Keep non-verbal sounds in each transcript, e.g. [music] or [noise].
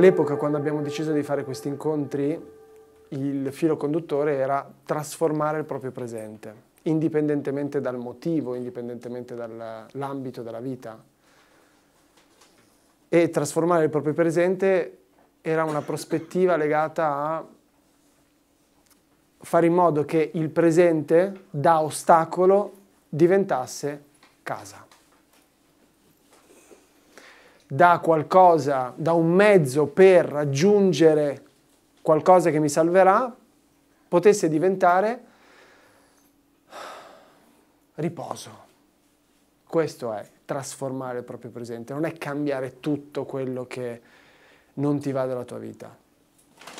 All'epoca, quando abbiamo deciso di fare questi incontri, il filo conduttore era trasformare il proprio presente, indipendentemente dal motivo, indipendentemente dall'ambito della vita. E trasformare il proprio presente era una prospettiva legata a fare in modo che il presente da ostacolo diventasse casa da qualcosa, da un mezzo per raggiungere qualcosa che mi salverà, potesse diventare riposo. Questo è trasformare il proprio presente, non è cambiare tutto quello che non ti va della tua vita.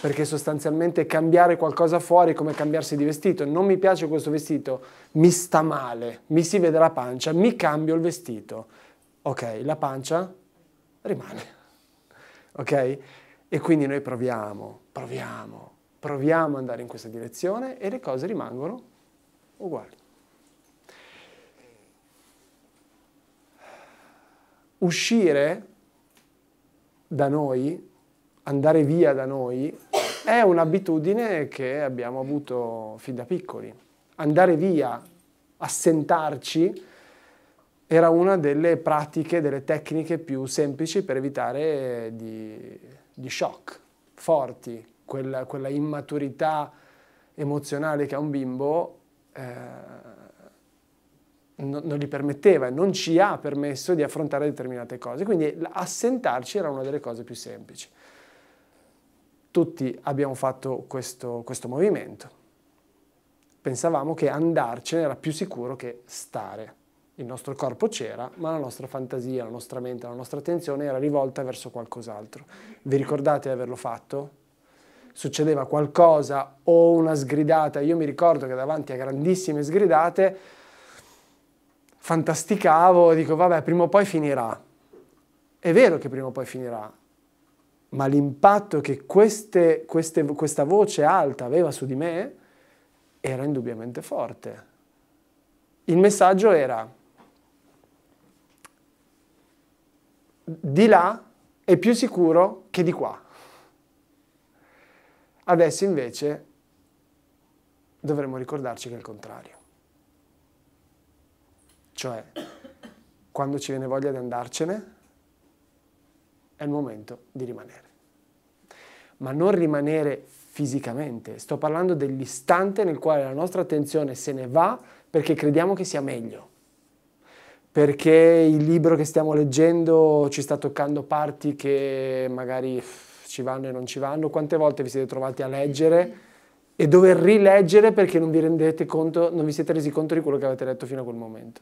Perché sostanzialmente cambiare qualcosa fuori è come cambiarsi di vestito. Non mi piace questo vestito, mi sta male, mi si vede la pancia, mi cambio il vestito. Ok, la pancia rimane. Ok? E quindi noi proviamo, proviamo, proviamo ad andare in questa direzione e le cose rimangono uguali. Uscire da noi, andare via da noi, è un'abitudine che abbiamo avuto fin da piccoli. Andare via, assentarci, era una delle pratiche, delle tecniche più semplici per evitare eh, di, di shock forti, quella, quella, immaturità emozionale che ha un bimbo eh, non, non gli permetteva, non ci ha permesso di affrontare determinate cose, quindi assentarci era una delle cose più semplici. Tutti abbiamo fatto questo, questo movimento, pensavamo che andarcene era più sicuro che stare il nostro corpo c'era, ma la nostra fantasia, la nostra mente, la nostra attenzione era rivolta verso qualcos'altro. Vi ricordate di averlo fatto? Succedeva qualcosa o una sgridata, io mi ricordo che davanti a grandissime sgridate fantasticavo, e dico vabbè prima o poi finirà. È vero che prima o poi finirà, ma l'impatto che queste, queste, questa voce alta aveva su di me era indubbiamente forte. Il messaggio era di là è più sicuro che di qua. Adesso invece dovremmo ricordarci che è il contrario. Cioè, quando ci viene voglia di andarcene, è il momento di rimanere. Ma non rimanere fisicamente, sto parlando dell'istante nel quale la nostra attenzione se ne va perché crediamo che sia meglio perché il libro che stiamo leggendo ci sta toccando parti che magari ci vanno e non ci vanno. Quante volte vi siete trovati a leggere e dover rileggere perché non vi rendete conto, non vi siete resi conto di quello che avete letto fino a quel momento.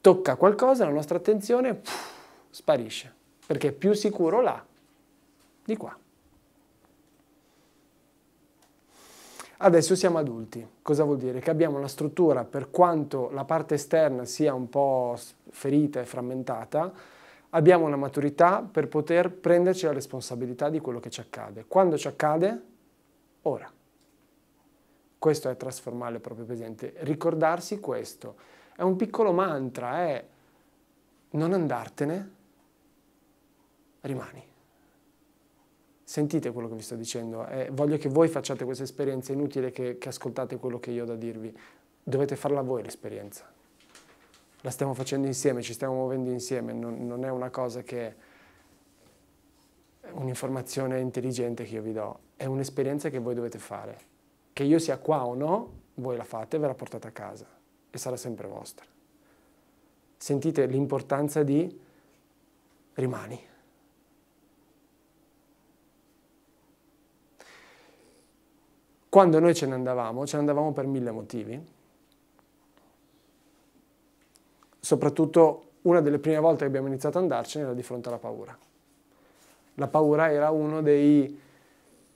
Tocca qualcosa, la nostra attenzione pff, sparisce, perché è più sicuro là di qua. Adesso siamo adulti. Cosa vuol dire? Che abbiamo una struttura, per quanto la parte esterna sia un po' ferita e frammentata, abbiamo una maturità per poter prenderci la responsabilità di quello che ci accade. Quando ci accade? Ora. Questo è trasformare il proprio presente. Ricordarsi questo. È un piccolo mantra, è non andartene, rimani sentite quello che vi sto dicendo, eh, voglio che voi facciate questa esperienza, è inutile che, che ascoltate quello che io ho da dirvi, dovete farla voi l'esperienza. La stiamo facendo insieme, ci stiamo muovendo insieme, non, non è una cosa che è un'informazione intelligente che io vi do, è un'esperienza che voi dovete fare. Che io sia qua o no, voi la fate e ve la portate a casa e sarà sempre vostra. Sentite l'importanza di rimani. Quando noi ce ne andavamo, ce ne andavamo per mille motivi. Soprattutto una delle prime volte che abbiamo iniziato ad andarcene era di fronte alla paura. La paura era uno dei,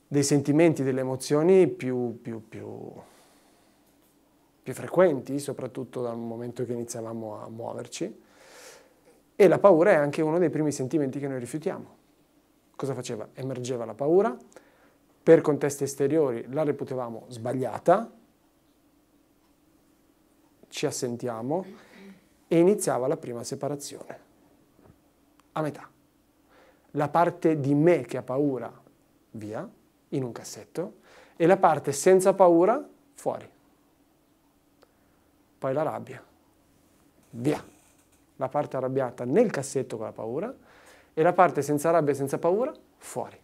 dei sentimenti, delle emozioni più, più, più, più frequenti, soprattutto dal momento che iniziavamo a muoverci. E la paura è anche uno dei primi sentimenti che noi rifiutiamo. Cosa faceva? Emergeva la paura, per contesti esteriori la reputevamo sbagliata, ci assentiamo e iniziava la prima separazione, a metà. La parte di me che ha paura, via, in un cassetto, e la parte senza paura, fuori. Poi la rabbia, via. La parte arrabbiata nel cassetto con la paura e la parte senza rabbia e senza paura, fuori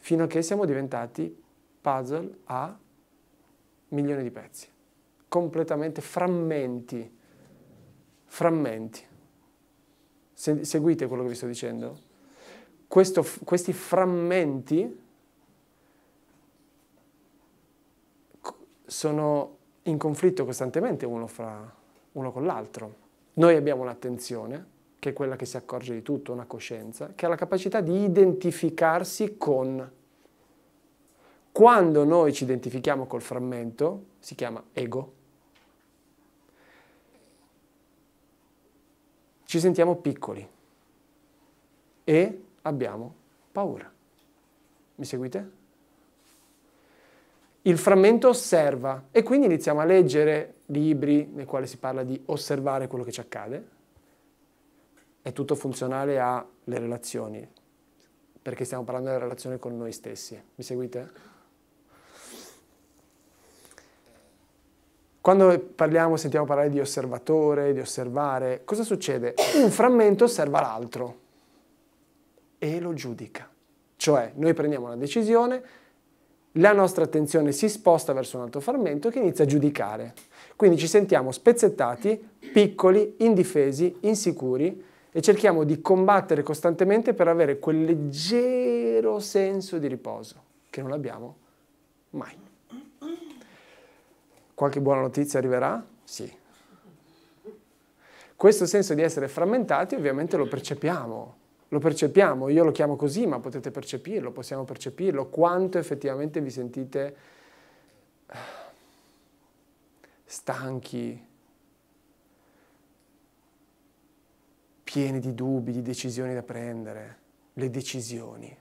fino a che siamo diventati puzzle a milioni di pezzi, completamente frammenti, frammenti. Se, seguite quello che vi sto dicendo? Questo, questi frammenti sono in conflitto costantemente uno, fra, uno con l'altro. Noi abbiamo un'attenzione che è quella che si accorge di tutto, una coscienza, che ha la capacità di identificarsi con. Quando noi ci identifichiamo col frammento, si chiama ego, ci sentiamo piccoli e abbiamo paura. Mi seguite? Il frammento osserva e quindi iniziamo a leggere libri nei quali si parla di osservare quello che ci accade, è tutto funzionale alle relazioni, perché stiamo parlando della relazione con noi stessi. Mi seguite? Quando parliamo, sentiamo parlare di osservatore, di osservare, cosa succede? Un frammento osserva l'altro e lo giudica. Cioè, noi prendiamo una decisione, la nostra attenzione si sposta verso un altro frammento che inizia a giudicare. Quindi ci sentiamo spezzettati, piccoli, indifesi, insicuri, e cerchiamo di combattere costantemente per avere quel leggero senso di riposo che non abbiamo mai. Qualche buona notizia arriverà? Sì. Questo senso di essere frammentati ovviamente lo percepiamo, lo percepiamo, io lo chiamo così, ma potete percepirlo, possiamo percepirlo, quanto effettivamente vi sentite eh, stanchi, pieni di dubbi, di decisioni da prendere, le decisioni.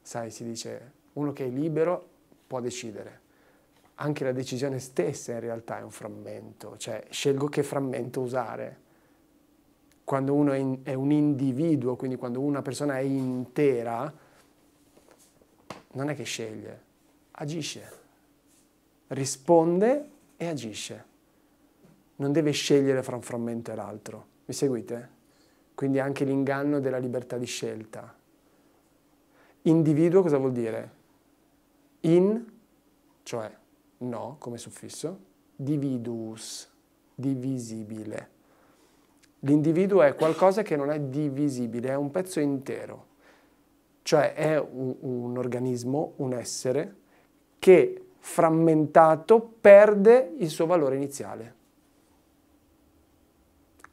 Sai, si dice, uno che è libero può decidere. Anche la decisione stessa in realtà è un frammento, cioè scelgo che frammento usare. Quando uno è, in, è un individuo, quindi quando una persona è intera, non è che sceglie, agisce, risponde e agisce. Non deve scegliere fra un frammento e l'altro. Mi seguite? quindi anche l'inganno della libertà di scelta. Individuo cosa vuol dire? In, cioè no come suffisso, dividus, divisibile. L'individuo è qualcosa che non è divisibile, è un pezzo intero, cioè è un, un organismo, un essere che frammentato perde il suo valore iniziale.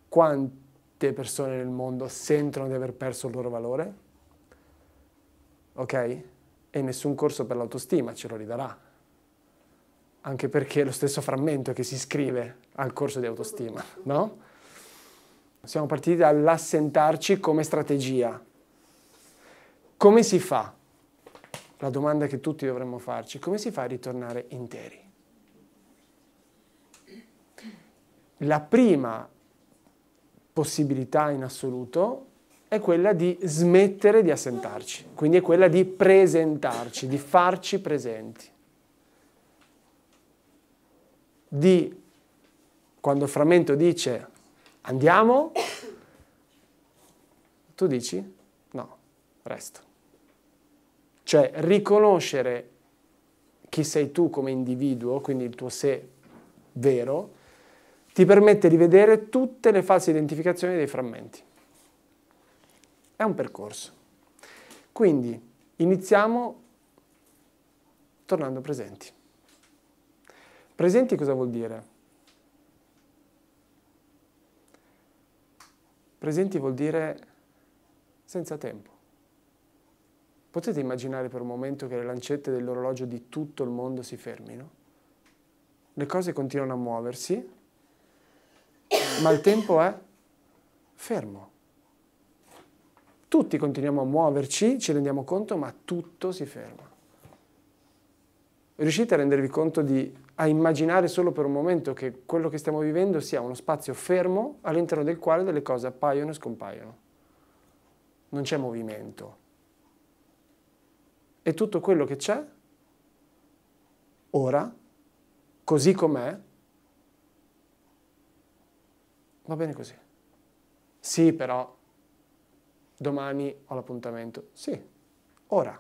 Quanto molte persone nel mondo sentono di aver perso il loro valore, ok? E nessun corso per l'autostima ce lo ridarà, anche perché è lo stesso frammento che si scrive al corso di autostima, no? Siamo partiti dall'assentarci come strategia. Come si fa? La domanda che tutti dovremmo farci, come si fa a ritornare interi? La prima possibilità in assoluto è quella di smettere di assentarci, quindi è quella di presentarci, di farci presenti, di, quando frammento dice andiamo, tu dici no, resto. Cioè riconoscere chi sei tu come individuo, quindi il tuo sé vero, ti permette di vedere tutte le fasi di identificazione dei frammenti. È un percorso. Quindi iniziamo tornando presenti. Presenti cosa vuol dire? Presenti vuol dire senza tempo. Potete immaginare per un momento che le lancette dell'orologio di tutto il mondo si fermino? Le cose continuano a muoversi, ma il tempo è fermo. Tutti continuiamo a muoverci, ci rendiamo conto, ma tutto si ferma. Riuscite a rendervi conto di, a immaginare solo per un momento che quello che stiamo vivendo sia uno spazio fermo all'interno del quale delle cose appaiono e scompaiono. Non c'è movimento. E tutto quello che c'è, ora, così com'è, Va bene così. Sì, però domani ho l'appuntamento. Sì, ora.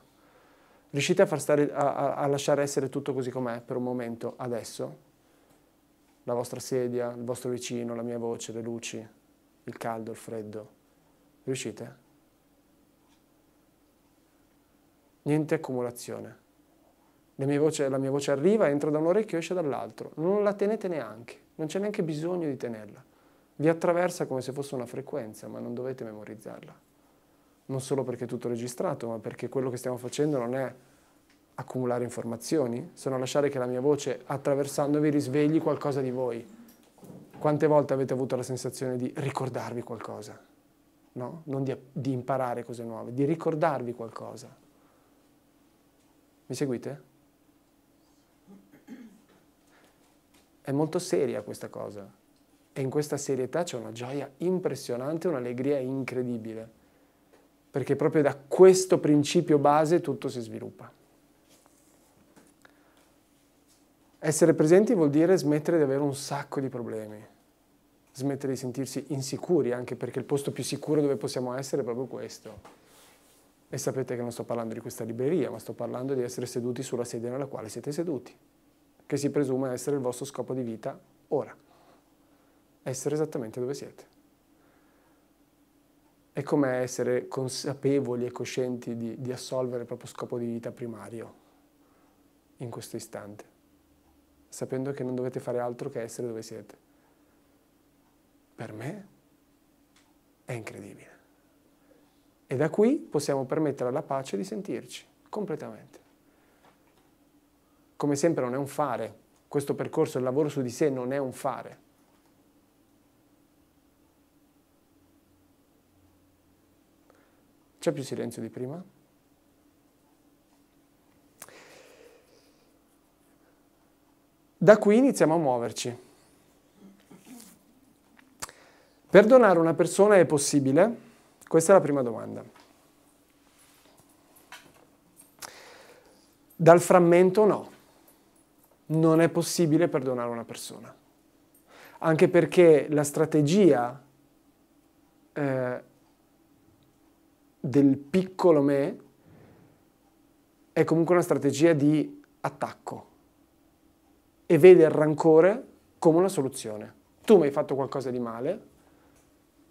Riuscite a, far stare, a, a lasciare essere tutto così com'è per un momento, adesso? La vostra sedia, il vostro vicino, la mia voce, le luci, il caldo, il freddo. Riuscite? Niente accumulazione. Mie voce, la mia voce arriva, entra da un orecchio e esce dall'altro. Non la tenete neanche, non c'è neanche bisogno di tenerla vi attraversa come se fosse una frequenza, ma non dovete memorizzarla. Non solo perché è tutto registrato, ma perché quello che stiamo facendo non è accumulare informazioni, se lasciare che la mia voce attraversandovi risvegli qualcosa di voi. Quante volte avete avuto la sensazione di ricordarvi qualcosa? No? Non di, di imparare cose nuove, di ricordarvi qualcosa. Mi seguite? È molto seria questa cosa e in questa serietà c'è una gioia impressionante, un'allegria incredibile, perché proprio da questo principio base tutto si sviluppa. Essere presenti vuol dire smettere di avere un sacco di problemi, smettere di sentirsi insicuri, anche perché il posto più sicuro dove possiamo essere è proprio questo. E sapete che non sto parlando di questa libreria, ma sto parlando di essere seduti sulla sedia nella quale siete seduti, che si presume essere il vostro scopo di vita ora essere esattamente dove siete. È come essere consapevoli e coscienti di, di assolvere il proprio scopo di vita primario in questo istante, sapendo che non dovete fare altro che essere dove siete. Per me è incredibile. E da qui possiamo permettere alla pace di sentirci completamente. Come sempre non è un fare, questo percorso, il lavoro su di sé non è un fare, C'è più silenzio di prima? Da qui iniziamo a muoverci. Perdonare una persona è possibile? Questa è la prima domanda. Dal frammento no. Non è possibile perdonare una persona. Anche perché la strategia eh, del piccolo me è comunque una strategia di attacco e vede il rancore come una soluzione. Tu mi hai fatto qualcosa di male,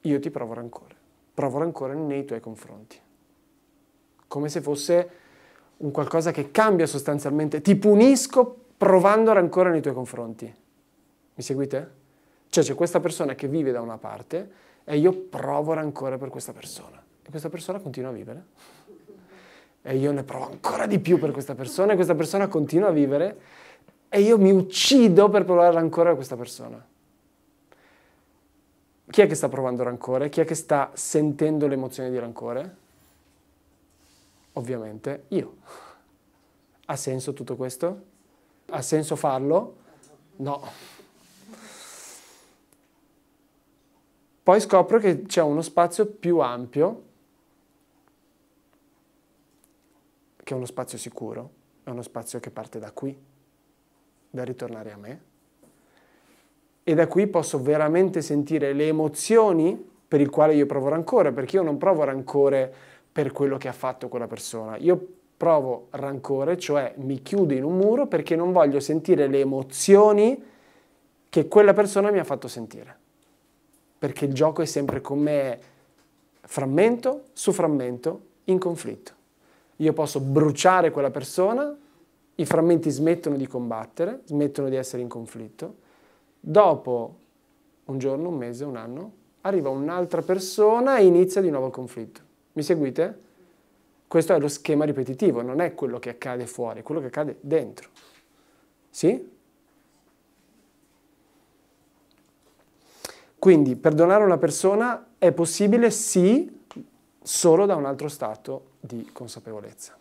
io ti provo rancore. Provo rancore nei tuoi confronti. Come se fosse un qualcosa che cambia sostanzialmente. Ti punisco provando rancore nei tuoi confronti. Mi seguite? Cioè c'è questa persona che vive da una parte e io provo rancore per questa persona. E questa persona continua a vivere. E io ne provo ancora di più per questa persona e questa persona continua a vivere e io mi uccido per provare rancore a questa persona. Chi è che sta provando rancore? Chi è che sta sentendo l'emozione di rancore? Ovviamente io. Ha senso tutto questo? Ha senso farlo? No. Poi scopro che c'è uno spazio più ampio che uno spazio sicuro è uno spazio che parte da qui, da ritornare a me. E da qui posso veramente sentire le emozioni per il quale io provo rancore, perché io non provo rancore per quello che ha fatto quella persona. Io provo rancore, cioè mi chiudo in un muro perché non voglio sentire le emozioni che quella persona mi ha fatto sentire. Perché il gioco è sempre con me frammento su frammento in conflitto io posso bruciare quella persona, i frammenti smettono di combattere, smettono di essere in conflitto, dopo un giorno, un mese, un anno, arriva un'altra persona e inizia di nuovo il conflitto. Mi seguite? Questo è lo schema ripetitivo, non è quello che accade fuori, è quello che accade dentro. Sì? Quindi perdonare una persona è possibile sì solo da un altro stato di consapevolezza.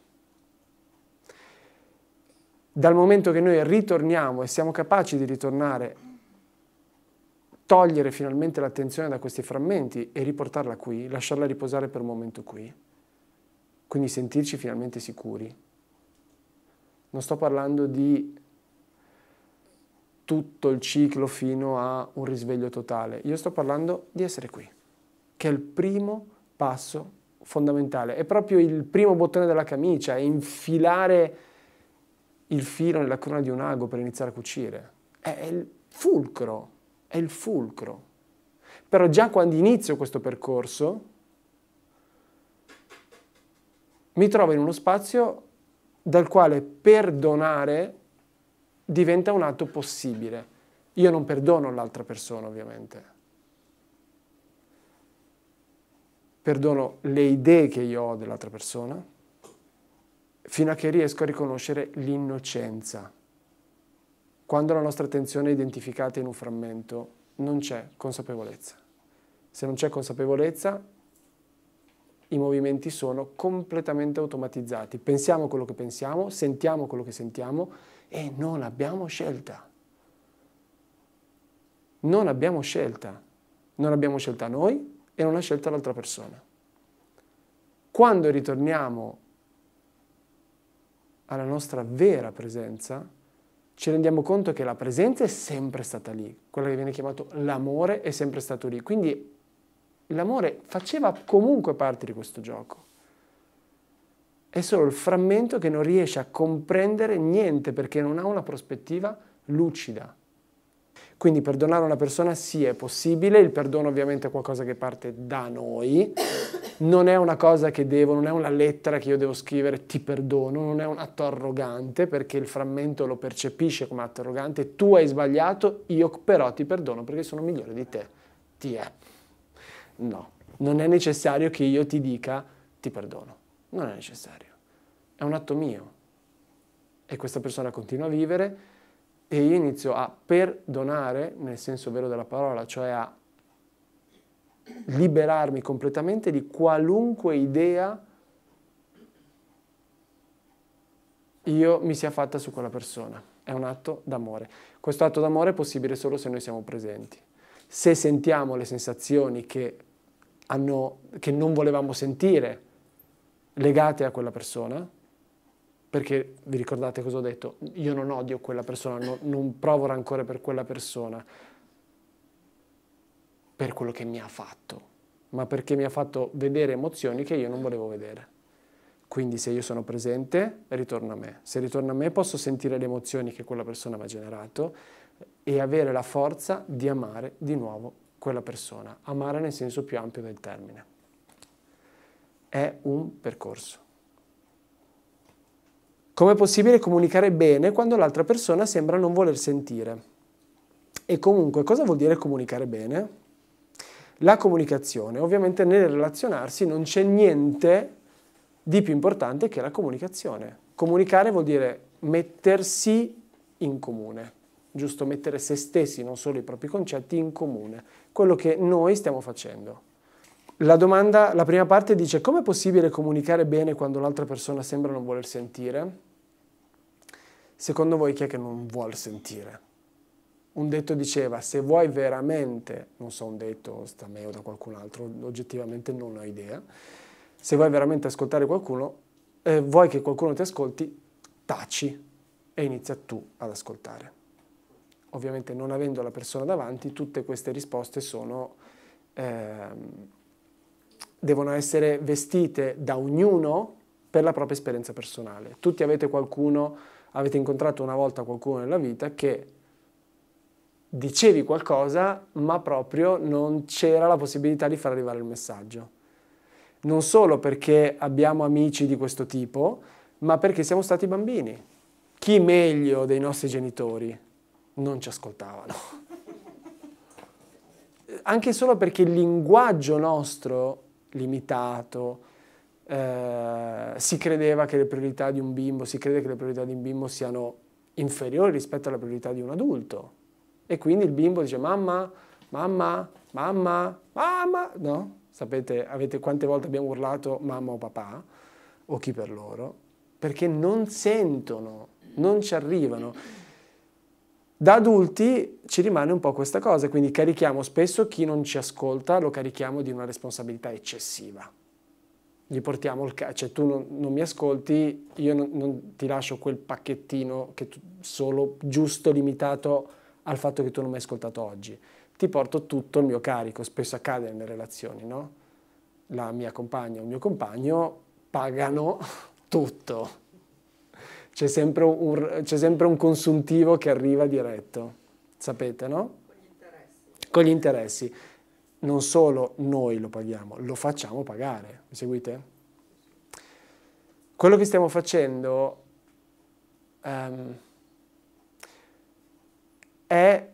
Dal momento che noi ritorniamo e siamo capaci di ritornare, togliere finalmente l'attenzione da questi frammenti e riportarla qui, lasciarla riposare per un momento qui, quindi sentirci finalmente sicuri. Non sto parlando di tutto il ciclo fino a un risveglio totale, io sto parlando di essere qui, che è il primo passo fondamentale, è proprio il primo bottone della camicia, è infilare il filo nella corona di un ago per iniziare a cucire. È il fulcro, è il fulcro. Però già quando inizio questo percorso, mi trovo in uno spazio dal quale perdonare diventa un atto possibile. Io non perdono l'altra persona, ovviamente perdono le idee che io ho dell'altra persona, fino a che riesco a riconoscere l'innocenza. Quando la nostra attenzione è identificata in un frammento, non c'è consapevolezza. Se non c'è consapevolezza, i movimenti sono completamente automatizzati. Pensiamo quello che pensiamo, sentiamo quello che sentiamo e non abbiamo scelta. Non abbiamo scelta. Non abbiamo scelta noi, e non ha scelto l'altra persona. Quando ritorniamo alla nostra vera presenza, ci rendiamo conto che la presenza è sempre stata lì, quello che viene chiamato l'amore è sempre stato lì. Quindi l'amore faceva comunque parte di questo gioco. È solo il frammento che non riesce a comprendere niente perché non ha una prospettiva lucida. Quindi perdonare una persona sì è possibile, il perdono ovviamente è qualcosa che parte da noi, non è una cosa che devo, non è una lettera che io devo scrivere ti perdono, non è un atto arrogante perché il frammento lo percepisce come atto arrogante, tu hai sbagliato, io però ti perdono perché sono migliore di te, ti è. No, non è necessario che io ti dica ti perdono, non è necessario, è un atto mio e questa persona continua a vivere e io inizio a perdonare, nel senso vero della parola, cioè a liberarmi completamente di qualunque idea io mi sia fatta su quella persona. È un atto d'amore. Questo atto d'amore è possibile solo se noi siamo presenti. Se sentiamo le sensazioni che, hanno, che non volevamo sentire legate a quella persona, perché vi ricordate cosa ho detto? Io non odio quella persona, no, non provo rancore per quella persona, per quello che mi ha fatto, ma perché mi ha fatto vedere emozioni che io non volevo vedere. Quindi se io sono presente, ritorno a me. Se ritorno a me posso sentire le emozioni che quella persona mi ha generato e avere la forza di amare di nuovo quella persona. Amare nel senso più ampio del termine. È un percorso. Com'è possibile comunicare bene quando l'altra persona sembra non voler sentire? E comunque, cosa vuol dire comunicare bene? La comunicazione, ovviamente nel relazionarsi non c'è niente di più importante che la comunicazione. Comunicare vuol dire mettersi in comune, giusto? Mettere se stessi, non solo i propri concetti, in comune, quello che noi stiamo facendo. La domanda, la prima parte dice: come è possibile comunicare bene quando l'altra persona sembra non voler sentire? secondo voi chi è che non vuol sentire? Un detto diceva, se vuoi veramente, non so un detto, sta a me o da qualcun altro, oggettivamente non ho idea, se vuoi veramente ascoltare qualcuno, eh, vuoi che qualcuno ti ascolti, taci e inizia tu ad ascoltare. Ovviamente non avendo la persona davanti, tutte queste risposte sono, eh, devono essere vestite da ognuno per la propria esperienza personale. Tutti avete qualcuno avete incontrato una volta qualcuno nella vita che dicevi qualcosa ma proprio non c'era la possibilità di far arrivare il messaggio. Non solo perché abbiamo amici di questo tipo, ma perché siamo stati bambini. Chi meglio dei nostri genitori non ci ascoltavano? [laughs] Anche solo perché il linguaggio nostro limitato, eh, si credeva che le priorità di un bimbo, si crede che le priorità di un bimbo siano inferiori rispetto alla priorità di un adulto. E quindi il bimbo dice mamma, mamma, mamma, mamma, no? Sapete, avete quante volte abbiamo urlato mamma o papà o chi per loro? Perché non sentono, non ci arrivano. Da adulti ci rimane un po' questa cosa, quindi carichiamo spesso chi non ci ascolta, lo carichiamo di una responsabilità eccessiva gli portiamo il cash, cioè tu non, non mi ascolti, io non, non, ti lascio quel pacchettino che tu, solo giusto limitato al fatto che tu non mi hai ascoltato oggi. Ti porto tutto il mio carico, spesso accade nelle relazioni, no? La mia compagna o il mio compagno pagano [laughs] tutto. C'è sempre, un, c'è sempre un consuntivo che arriva diretto, sapete, no? Con gli interessi. Con gli interessi non solo noi lo paghiamo, lo facciamo pagare. Mi seguite? Quello che stiamo facendo um, è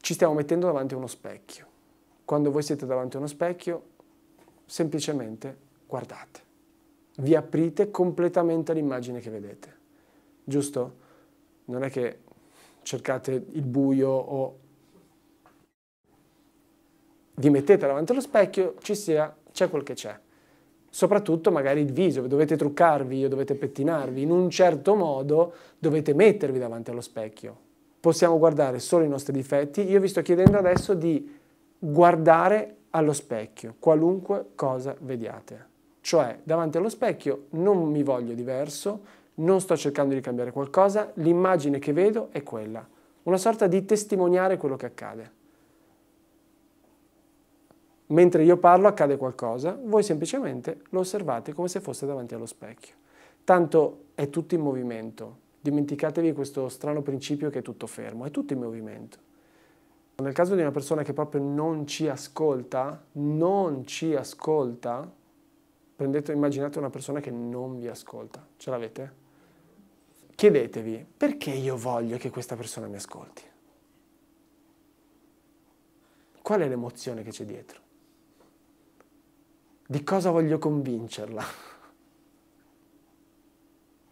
ci stiamo mettendo davanti a uno specchio. Quando voi siete davanti a uno specchio, semplicemente guardate. Vi aprite completamente all'immagine che vedete. Giusto? Non è che cercate il buio o vi mettete davanti allo specchio, ci sia, c'è quel che c'è. Soprattutto magari il viso, dovete truccarvi o dovete pettinarvi, in un certo modo dovete mettervi davanti allo specchio. Possiamo guardare solo i nostri difetti, io vi sto chiedendo adesso di guardare allo specchio, qualunque cosa vediate. Cioè, davanti allo specchio non mi voglio diverso, non sto cercando di cambiare qualcosa, l'immagine che vedo è quella, una sorta di testimoniare quello che accade mentre io parlo accade qualcosa, voi semplicemente lo osservate come se fosse davanti allo specchio. Tanto è tutto in movimento, dimenticatevi questo strano principio che è tutto fermo, è tutto in movimento. Nel caso di una persona che proprio non ci ascolta, non ci ascolta, prendete, immaginate una persona che non vi ascolta, ce l'avete? Chiedetevi perché io voglio che questa persona mi ascolti? Qual è l'emozione che c'è dietro? di cosa voglio convincerla. [laughs]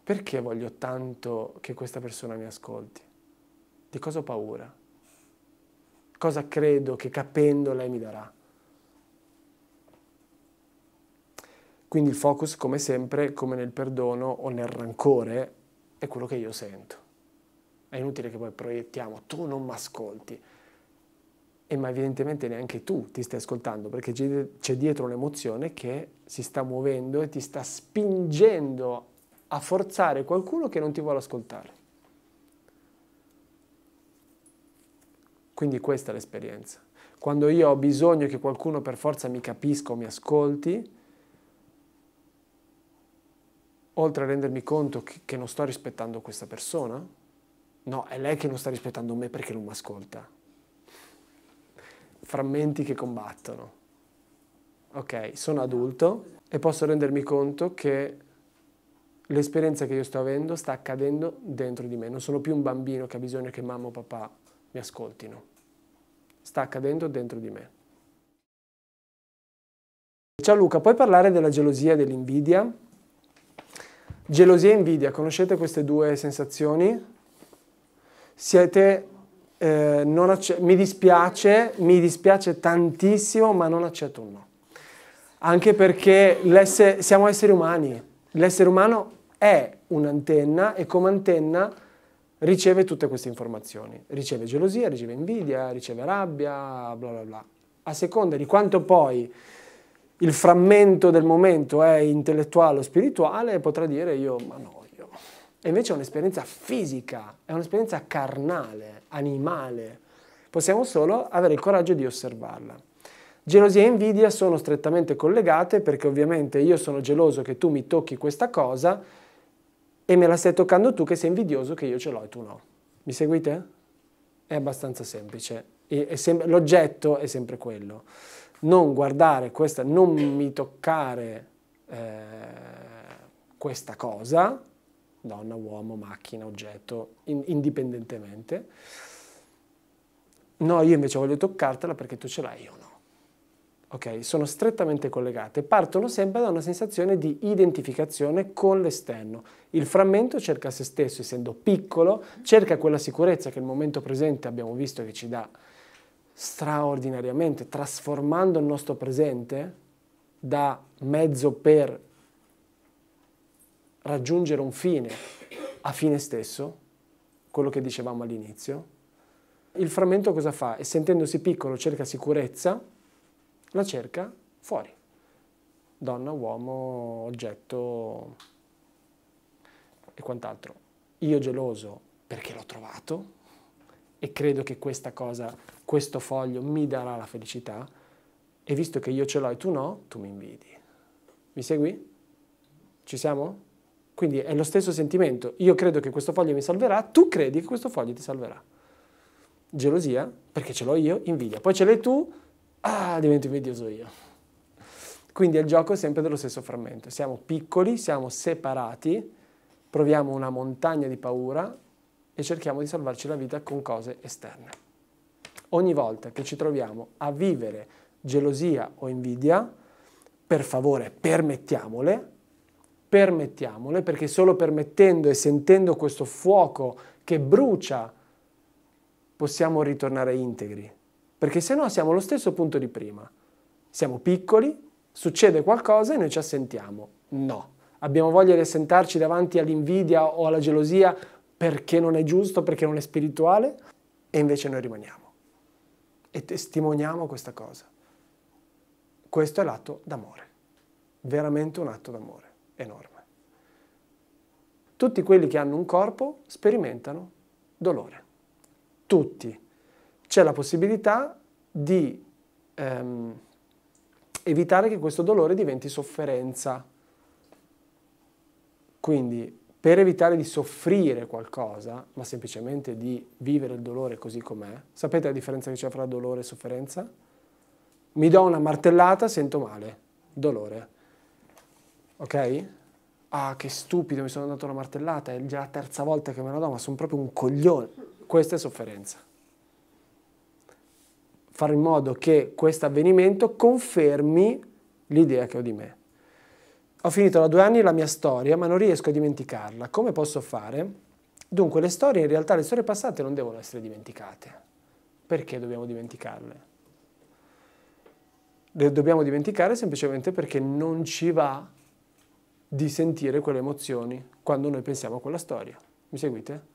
Perché voglio tanto che questa persona mi ascolti? Di cosa ho paura? Cosa credo che capendo lei mi darà? Quindi il focus, come sempre, come nel perdono o nel rancore, è quello che io sento. È inutile che poi proiettiamo, tu non mi ascolti e ma evidentemente neanche tu ti stai ascoltando perché c'è dietro un'emozione che si sta muovendo e ti sta spingendo a forzare qualcuno che non ti vuole ascoltare. Quindi questa è l'esperienza. Quando io ho bisogno che qualcuno per forza mi capisca o mi ascolti, oltre a rendermi conto che non sto rispettando questa persona, no, è lei che non sta rispettando me perché non mi ascolta frammenti che combattono. Ok, sono adulto e posso rendermi conto che l'esperienza che io sto avendo sta accadendo dentro di me. Non sono più un bambino che ha bisogno che mamma o papà mi ascoltino. Sta accadendo dentro di me. Ciao Luca, puoi parlare della gelosia e dell'invidia? Gelosia e invidia, conoscete queste due sensazioni? Siete eh, mi dispiace, mi dispiace tantissimo, ma non accetto un no. Anche perché siamo esseri umani, l'essere umano è un'antenna e come antenna riceve tutte queste informazioni. Riceve gelosia, riceve invidia, riceve rabbia, bla bla bla. A seconda di quanto poi il frammento del momento è intellettuale o spirituale, potrà dire io, ma no, e invece è un'esperienza fisica, è un'esperienza carnale, animale. Possiamo solo avere il coraggio di osservarla. Gelosia e invidia sono strettamente collegate perché ovviamente io sono geloso che tu mi tocchi questa cosa e me la stai toccando tu che sei invidioso che io ce l'ho e tu no. Mi seguite? È abbastanza semplice. È sem- l'oggetto è sempre quello. Non guardare questa, non mi toccare eh, questa cosa donna, uomo, macchina, oggetto, in, indipendentemente. No, io invece voglio toccartela perché tu ce l'hai, io no. Ok, sono strettamente collegate, partono sempre da una sensazione di identificazione con l'esterno. Il frammento cerca se stesso, essendo piccolo, cerca quella sicurezza che il momento presente abbiamo visto che ci dà straordinariamente, trasformando il nostro presente da mezzo per raggiungere un fine a fine stesso, quello che dicevamo all'inizio, il frammento cosa fa? E sentendosi piccolo cerca sicurezza, la cerca fuori. Donna, uomo, oggetto e quant'altro. Io geloso perché l'ho trovato e credo che questa cosa, questo foglio mi darà la felicità e visto che io ce l'ho e tu no, tu mi invidi. Mi segui? Ci siamo? Quindi è lo stesso sentimento. Io credo che questo foglio mi salverà, tu credi che questo foglio ti salverà. Gelosia, perché ce l'ho io, invidia. Poi ce l'hai tu, ah, divento invidioso io. Quindi il gioco è sempre dello stesso frammento. Siamo piccoli, siamo separati, proviamo una montagna di paura e cerchiamo di salvarci la vita con cose esterne. Ogni volta che ci troviamo a vivere gelosia o invidia, per favore permettiamole, permettiamole, perché solo permettendo e sentendo questo fuoco che brucia possiamo ritornare integri, perché se no siamo allo stesso punto di prima. Siamo piccoli, succede qualcosa e noi ci assentiamo. No, abbiamo voglia di assentarci davanti all'invidia o alla gelosia perché non è giusto, perché non è spirituale, e invece noi rimaniamo e testimoniamo questa cosa. Questo è l'atto d'amore, veramente un atto d'amore enorme. Tutti quelli che hanno un corpo sperimentano dolore. Tutti. C'è la possibilità di ehm, evitare che questo dolore diventi sofferenza. Quindi per evitare di soffrire qualcosa, ma semplicemente di vivere il dolore così com'è, sapete la differenza che c'è fra dolore e sofferenza? Mi do una martellata, sento male, dolore ok? Ah, che stupido, mi sono dato una martellata, è già la terza volta che me la do, ma sono proprio un coglione. Questa è sofferenza. Fare in modo che questo avvenimento confermi l'idea che ho di me. Ho finito da due anni la mia storia, ma non riesco a dimenticarla. Come posso fare? Dunque, le storie, in realtà le storie passate non devono essere dimenticate. Perché dobbiamo dimenticarle? Le dobbiamo dimenticare semplicemente perché non ci va di sentire quelle emozioni quando noi pensiamo a quella storia. Mi seguite?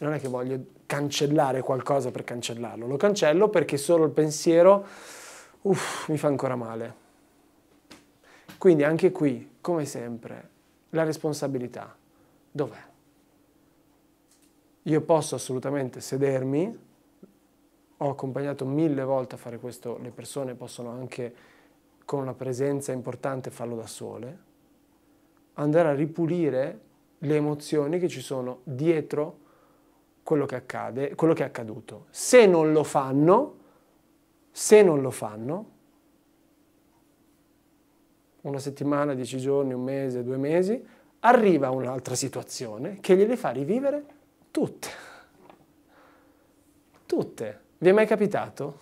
Non è che voglio cancellare qualcosa per cancellarlo, lo cancello perché solo il pensiero uff, mi fa ancora male. Quindi anche qui, come sempre, la responsabilità dov'è? Io posso assolutamente sedermi, ho accompagnato mille volte a fare questo, le persone possono anche con una presenza importante farlo da sole, andare a ripulire le emozioni che ci sono dietro quello che accade, quello che è accaduto. Se non lo fanno, se non lo fanno, una settimana, dieci giorni, un mese, due mesi, arriva un'altra situazione che gliele fa rivivere tutte. Tutte. Vi è mai capitato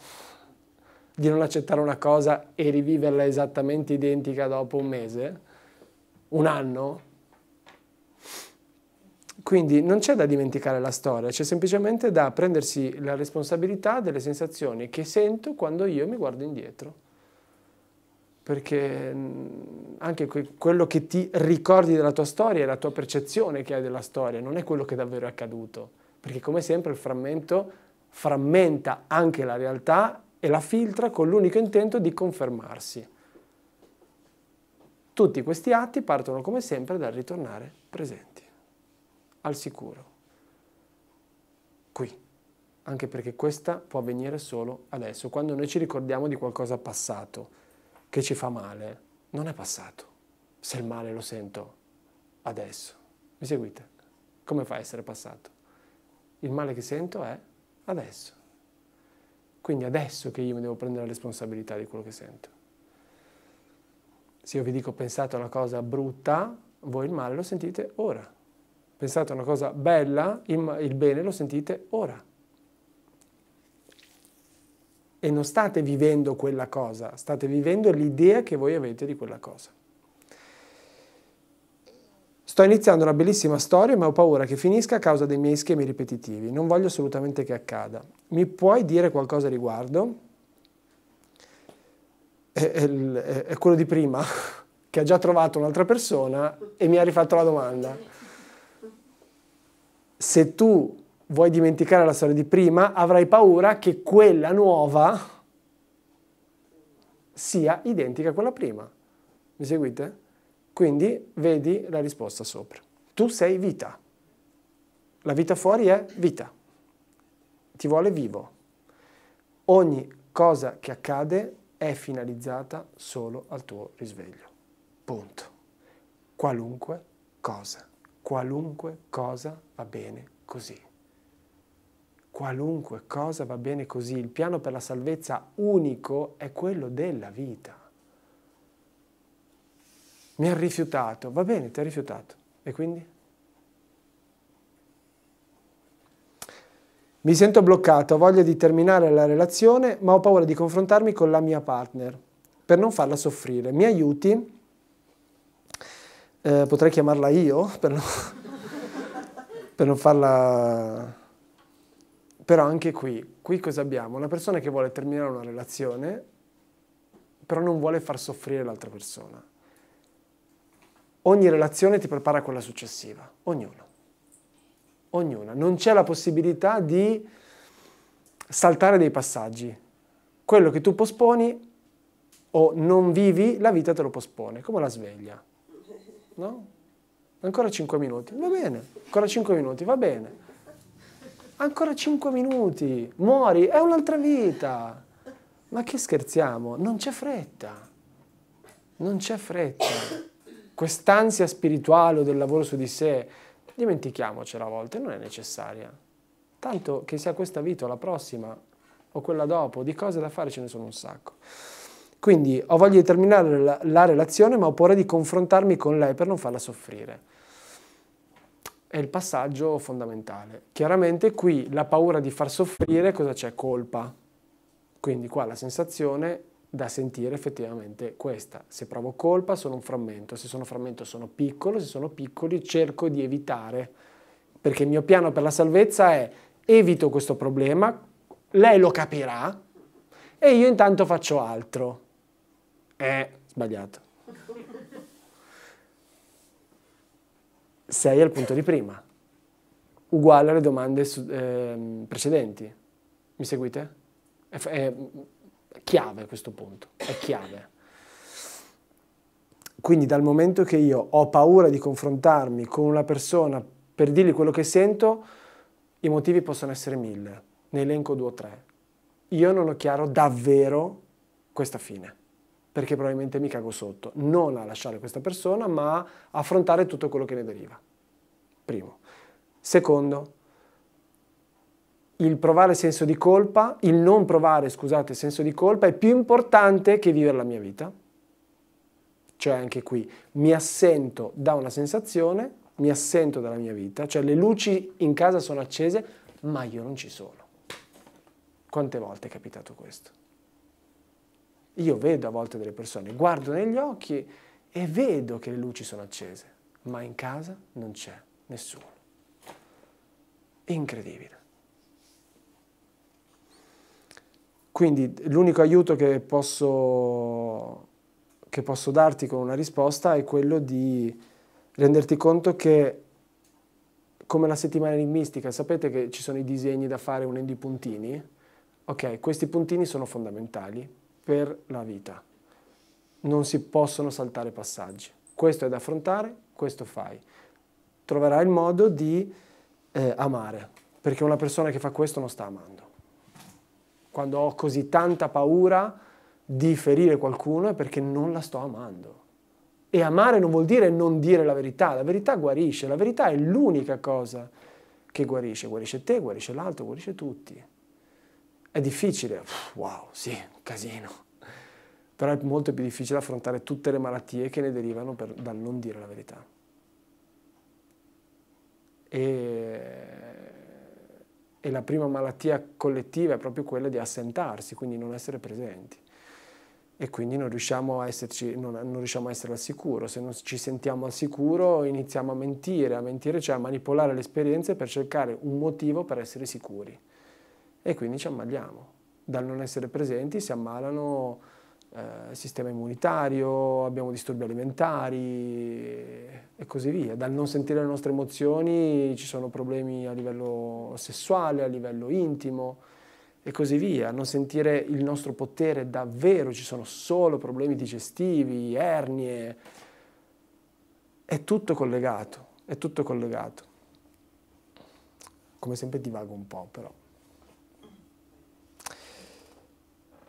di non accettare una cosa e riviverla esattamente identica dopo un mese? un anno. Quindi non c'è da dimenticare la storia, c'è semplicemente da prendersi la responsabilità delle sensazioni che sento quando io mi guardo indietro. Perché mm, anche quello che ti ricordi della tua storia è la tua percezione che hai della storia, non è quello che davvero è accaduto. Perché come sempre il frammento frammenta anche la realtà e la filtra con l'unico intento di confermarsi. Tutti questi atti partono come sempre dal ritornare presenti, al sicuro, qui, anche perché questa può avvenire solo adesso, quando noi ci ricordiamo di qualcosa passato che ci fa male, non è passato, se il male lo sento adesso. Mi seguite? Come fa a essere passato? Il male che sento è adesso. Quindi adesso che io mi devo prendere la responsabilità di quello che sento. Se io vi dico pensate a una cosa brutta, voi il male lo sentite ora. Pensate a una cosa bella, il bene lo sentite ora. E non state vivendo quella cosa, state vivendo l'idea che voi avete di quella cosa. Sto iniziando una bellissima storia, ma ho paura che finisca a causa dei miei schemi ripetitivi. Non voglio assolutamente che accada. Mi puoi dire qualcosa riguardo? è, è, è quello di prima, [laughs] che ha già trovato un'altra persona e mi ha rifatto la domanda. Se tu vuoi dimenticare la storia di prima, avrai paura che quella nuova sia identica a quella prima. Mi seguite? Quindi vedi la risposta sopra. Tu sei vita. La vita fuori è vita. Ti vuole vivo. Ogni cosa che accade è finalizzata solo al tuo risveglio. Punto. Qualunque cosa, qualunque cosa va bene così. Qualunque cosa va bene così. Il piano per la salvezza unico è quello della vita. Mi ha rifiutato, va bene, ti ha rifiutato. E quindi? Mi sento bloccato, ho voglia di terminare la relazione, ma ho paura di confrontarmi con la mia partner per non farla soffrire. Mi aiuti? Eh, potrei chiamarla io per non, [laughs] per non farla... Però anche qui, qui cosa abbiamo? Una persona che vuole terminare una relazione, però non vuole far soffrire l'altra persona. Ogni relazione ti prepara a quella successiva, ognuno ognuna. Non c'è la possibilità di saltare dei passaggi. Quello che tu posponi o non vivi, la vita te lo pospone, come la sveglia. No? Ancora 5 minuti, va bene. Ancora 5 minuti, va bene. Ancora 5 minuti, muori, è un'altra vita. Ma che scherziamo? Non c'è fretta. Non c'è fretta. Quest'ansia spirituale o del lavoro su di sé, dimentichiamocela a volte, non è necessaria. Tanto che sia questa vita o la prossima o quella dopo, di cose da fare ce ne sono un sacco. Quindi ho voglia di terminare la, la relazione, ma ho paura di confrontarmi con lei per non farla soffrire. È il passaggio fondamentale. Chiaramente qui la paura di far soffrire, cosa c'è? Colpa. Quindi qua la sensazione da sentire effettivamente questa. Se provo colpa sono un frammento, se sono frammento sono piccolo, se sono piccoli cerco di evitare, perché il mio piano per la salvezza è evito questo problema, lei lo capirà e io intanto faccio altro. Eh, sbagliato. Sei al punto di prima, uguale alle domande eh, precedenti. Mi seguite? È, è, eh, chiave a questo punto, è chiave. Quindi dal momento che io ho paura di confrontarmi con una persona per dirgli quello che sento, i motivi possono essere mille, ne elenco due o tre. Io non ho chiaro davvero questa fine, perché probabilmente mi cago sotto, non a lasciare questa persona, ma a affrontare tutto quello che ne deriva. Primo. Secondo, il provare senso di colpa, il non provare, scusate, senso di colpa è più importante che vivere la mia vita. Cioè anche qui mi assento da una sensazione, mi assento dalla mia vita, cioè le luci in casa sono accese, ma io non ci sono. Quante volte è capitato questo? Io vedo a volte delle persone, guardo negli occhi e vedo che le luci sono accese, ma in casa non c'è nessuno. Incredibile. Quindi l'unico aiuto che posso, che posso darti con una risposta è quello di renderti conto che come la settimana enigmistica, sapete che ci sono i disegni da fare unendo i puntini? Ok, questi puntini sono fondamentali per la vita. Non si possono saltare passaggi. Questo è da affrontare, questo fai. Troverai il modo di eh, amare, perché una persona che fa questo non sta amando. Quando ho così tanta paura di ferire qualcuno è perché non la sto amando. E amare non vuol dire non dire la verità, la verità guarisce, la verità è l'unica cosa che guarisce, guarisce te, guarisce l'altro, guarisce tutti. È difficile, wow, sì, casino, però è molto più difficile affrontare tutte le malattie che ne derivano per, dal non dire la verità. E e la prima malattia collettiva è proprio quella di assentarsi, quindi non essere presenti. E quindi non riusciamo, a esserci, non, non riusciamo a essere al sicuro. Se non ci sentiamo al sicuro iniziamo a mentire, a mentire cioè a manipolare le esperienze per cercare un motivo per essere sicuri. E quindi ci ammaliamo. Dal non essere presenti si ammalano eh, sistema immunitario, abbiamo disturbi alimentari e così via. Dal non sentire le nostre emozioni ci sono problemi a livello sessuale, a livello intimo e così via. Non sentire il nostro potere davvero, ci sono solo problemi digestivi, ernie. È tutto collegato, è tutto collegato. Come sempre divago un po', però.